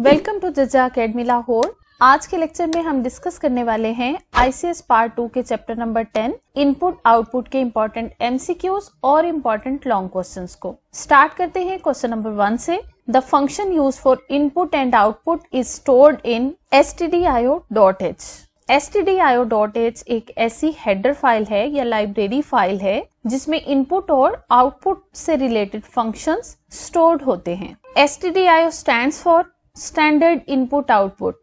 Welcome to जजा academy Lahore आज के लेक्चर में हम डिस्कस करने वाले हैं आईसीएस पार्ट टू के chapter number ten input output के इम्पोर्टेंट एमसीक्यूज और इम्पोर्टेंट लॉन्ग क्वेश्चंस को स्टार्ट करते हैं क्वेश्चन नंबर वन से the function use for input and output is stored in S T D IO dot H H एक ऐसी header file है या लाइब्रेरी फाइल है जिसमें इनपुट और आउटपुट से रिलेटेड फंक्शंस स्टोर्ड होते हैं S T D IO stand for standard input output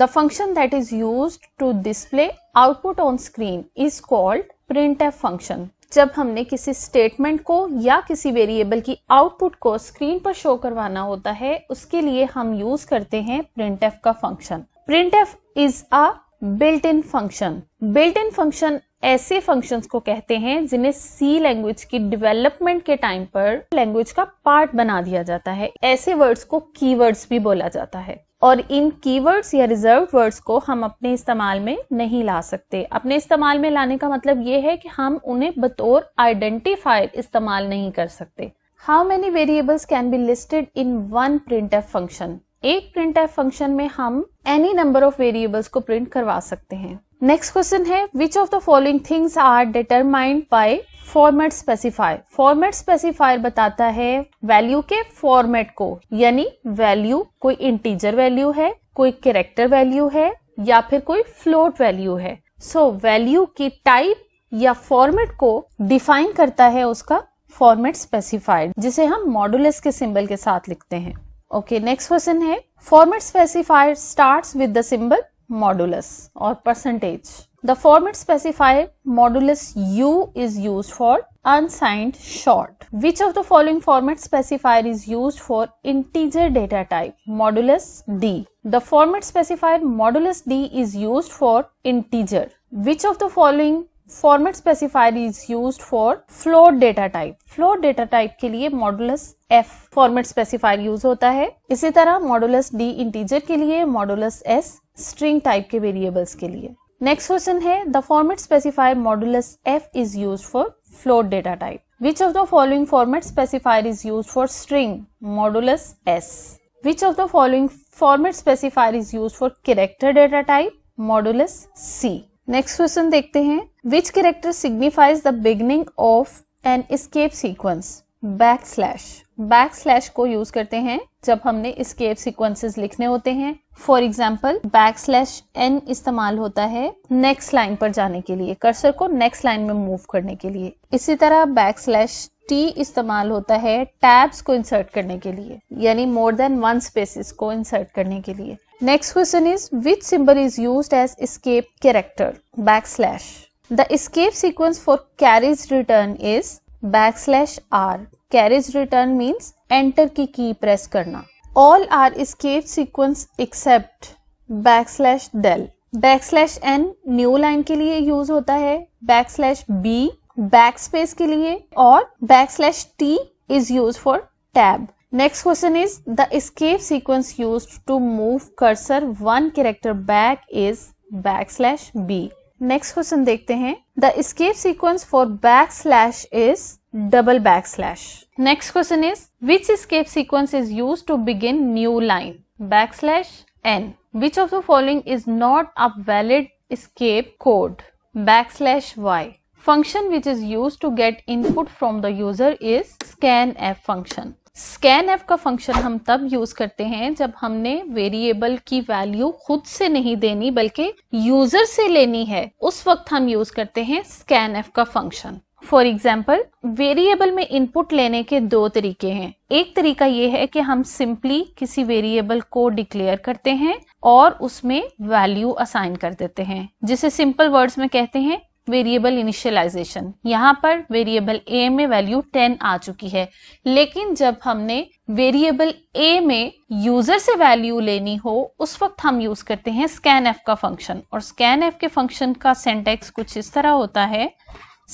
the function that is used to display output on screen is called printf function जब हमने किसी स्टेटमेंट को या किसी वेरिएबल की आउटपुट को स्क्रीन पर शो करवाना होता है उसके लिए हम यूज करते हैं प्रिंट एफ का function print F is a built in function built in function ऐसे फंक्शंस को कहते हैं जिन्हें सी लैंग्वेज की डेवलपमेंट के टाइम पर लैंग्वेज का पार्ट बना दिया जाता है ऐसे वर्ड्स को कीवर्ड्स भी बोला जाता है और इन कीवर्ड्स या रिजर्व वर्ड्स को हम अपने इस्तेमाल में नहीं ला सकते अपने इस्तेमाल में लाने का मतलब ये है कि हम उन्हें बतौर आइडेंटिफायर इस्तेमाल नहीं कर सकते how many variables can be listed in one print F function एक प्रिंट एफ फंक्शन में हम एनी नंबर ऑफ वेरिएबल्स को प्रिंट करवा सकते हैं नेक्स्ट क्वेश्चन है which of the following things are determined by format specifier format specifier बताता है वैल्यू के फॉर्मेट को यानी वैल्यू कोई इंटीजर वैल्यू है कोई कैरेक्टर वैल्यू है या फिर कोई फ्लोट वैल्यू है सो so, वैल्यू की टाइप या फॉर्मेट को डिफाइन करता है उसका फॉर्मेट स्पेसिफाइड जिसे हम मॉडुलस के सिंबल के साथ लिखते हैं ओके नेक्स्ट क्वेश्चन है format specifier starts with the symbol modulus or percentage. The format specify modulus u is used for unsigned short. Which of the following format specifier is used for integer data type? Modulus d. The format specifier modulus d is used for integer. Which of the following format specifier is use for floor data type floor data type के लिए modulus F format specifier use होता है इसी तरह modulus D integer के लिए modulus S string type के variables के लिए नेक्स्ट क्वेश्चन है the format specifier modulus F is use for floor data type which of the following format specifier is use for string modulus S which of the following format specifier is use for character data type modulus C next question देखते हैं which character signifies the beginning of an escape sequence backslash backslash को use करते हैं जब हमने escape sequences लिखने होते हैं for example backslash N इस्तेमाल होता है नेक्स्ट लाइन पर जाने के लिए कर्सर को नेक्स्ट लाइन में मूव करने के लिए इसी तरह बैक स्लैश टी इस्तेमाल होता है टैब्स को इंसर्ट करने के लिए यानी मोर देन वन स्पेसिस को इंसर्ट करने के लिए next question is which symbol is use as escape character backslash the escape sequence for carriage return is backslash R carriage return means enter key की press करना all are escape sequence except backslash del backslash N new line के लिए use होता है backslash B backspace के लिए और back slash T is use for tab Next question is the escape sequence used to move cursor one character back is backslash b. Next question देखते हैं the escape sequence for backslash is double backslash. Next question is which escape sequence is used to begin new line backslash n. Which of the following is not a valid escape code backslash y. Function which is used to get input from the user is scanf function. Scan F का function हम तब use करते हैं जब हमने variable की value खुद से नहीं देनी बल्कि यूजर से लेनी है उस वक्त हम यूज करते हैं स्कैन एफ का फंक्शन फॉर एग्जाम्पल वेरिएबल में इनपुट लेने के दो तरीके हैं एक तरीका ये है कि हम सिंपली किसी वेरिएबल को डिक्लेयर करते हैं और उसमें वैल्यू असाइन कर देते हैं जिसे सिंपल वर्ड्स में कहते हैं वेरिएबल इनिशियलाइजेशन यहाँ पर वेरिएबल ए में वैल्यू 10 आ चुकी है लेकिन जब हमने वेरिएबल ए में यूजर से वैल्यू लेनी हो उस वक्त हम यूज करते हैं स्कैन एफ का फंक्शन और स्कैन एफ के फंक्शन का सेंटेक्स कुछ इस तरह होता है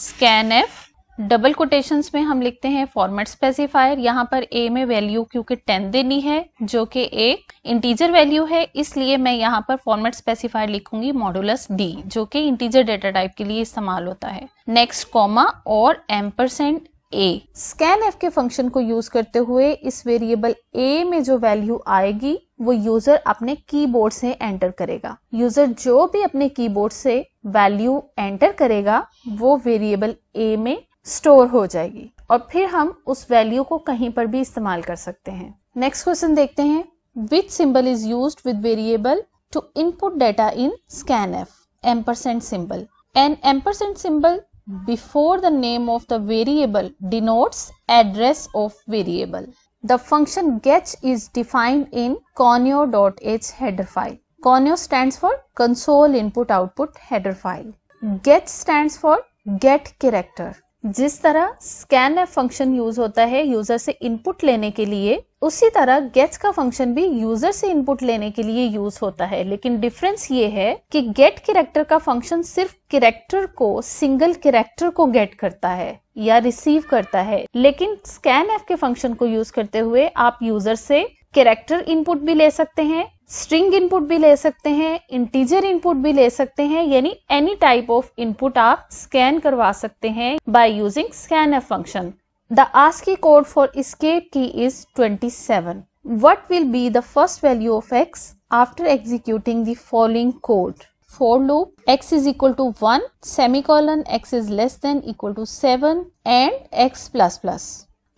स्कैन एफ डबल कोटेशंस में हम लिखते हैं फॉर्मेट स्पेसिफायर यहाँ पर ए में वैल्यू क्योंकि टेन देनी है जो कि एक इंटीजर वैल्यू है इसलिए मैं यहाँ पर फॉर्मेट स्पेसिफायर लिखूंगी मॉडुलस डी जो कि इंटीजर डेटा टाइप के लिए इस्तेमाल होता है नेक्स्ट कॉमा और ampersand scan F के फंक्शन को यूज करते हुए इस वेरिएबल ए में जो वैल्यू आएगी वो यूजर अपने कीबोर्ड से एंटर करेगा यूजर जो भी अपने कीबोर्ड से वैल्यू एंटर करेगा वो वेरिएबल ए में स्टोर हो जाएगी और फिर हम उस वैल्यू को कहीं पर भी इस्तेमाल कर सकते हैं नेक्स्ट क्वेश्चन देखते हैं which symbol is use with variable to input data in scan F ampersand symbol an ampersand symbol before the name of the variable denote address of variable the function get is defined in conio dot H header file conio stand for console input output header file get stand for get character जिस तरह scan F function use होता है user से input लेने के लिए उसी तरह गेट्स का फंक्शन भी यूजर से इनपुट लेने के लिए यूज होता है लेकिन डिफरेंस ये है कि गेट कैरेक्टर का फंक्शन सिर्फ कैरेक्टर को सिंगल कैरेक्टर को गेट करता है या रिसीव करता है लेकिन स्कैन एफ के फंक्शन को यूज करते हुए आप यूजर से कैरेक्टर इनपुट भी ले सकते हैं स्ट्रिंग इनपुट भी ले सकते हैं इंटीजर इनपुट भी ले सकते हैं यानी एनी टाइप ऑफ इनपुट आप स्कैन करवा सकते हैं by using scan F function the ASCII code for escape key is 27. What will be the first value of X after executing the following code for loop X is equal to one semicolon X is less than equal to seven and X plus plus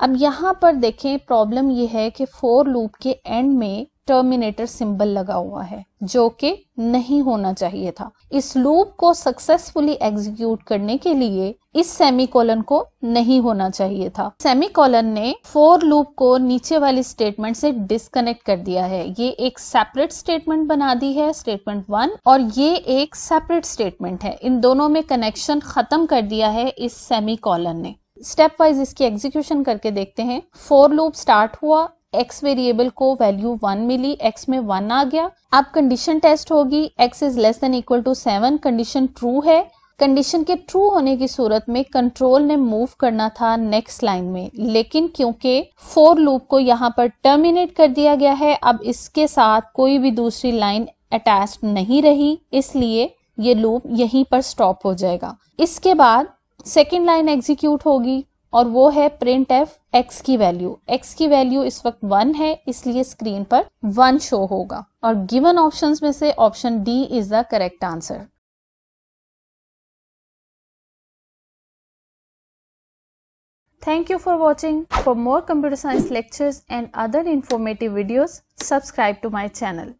अब यहाँ पर देखें problem यह है कि for loop के and में terminator symbol लगा हुआ है जो कि नहीं होना चाहिए था इस लूप को सक्सेसफुली एग्जीक्यूट करने के लिए इस सेमीकोलन को नहीं होना चाहिए था सेमीकोलन ने फोर लूप को नीचे वाली स्टेटमेंट से डिस्कनेक्ट कर दिया है ये एक सेपरेट स्टेटमेंट बना दी है स्टेटमेंट वन और ये एक सेपरेट स्टेटमेंट है इन दोनों में कनेक्शन खत्म कर दिया है इस कॉलन ने स्टेप वाइज इसकी एग्जीक्यूशन करके देखते हैं फोर लूप स्टार्ट हुआ एक्स वेरिएबल को वैल्यू वन मिली एक्स में वन आ गया अब कंडीशन टेस्ट होगी x is less than equal to seven condition true है कंडीशन के ट्रू होने की सूरत में कंट्रोल ने मूव करना था नेक्स्ट लाइन में लेकिन क्योंकि फोर लूप को यहाँ पर टर्मिनेट कर दिया गया है अब इसके साथ कोई भी दूसरी लाइन अटैच नहीं रही इसलिए ये लूप यहीं पर स्टॉप हो जाएगा इसके बाद सेकेंड लाइन एग्जीक्यूट होगी और वो है प्रिंट एफ एक्स की वैल्यू एक्स की वैल्यू इस वक्त वन है इसलिए स्क्रीन पर वन शो होगा और गिवन ऑप्शंस में से option D is the correct answer Thank you for watching. For more computer science lectures and other informative videos, subscribe to my channel.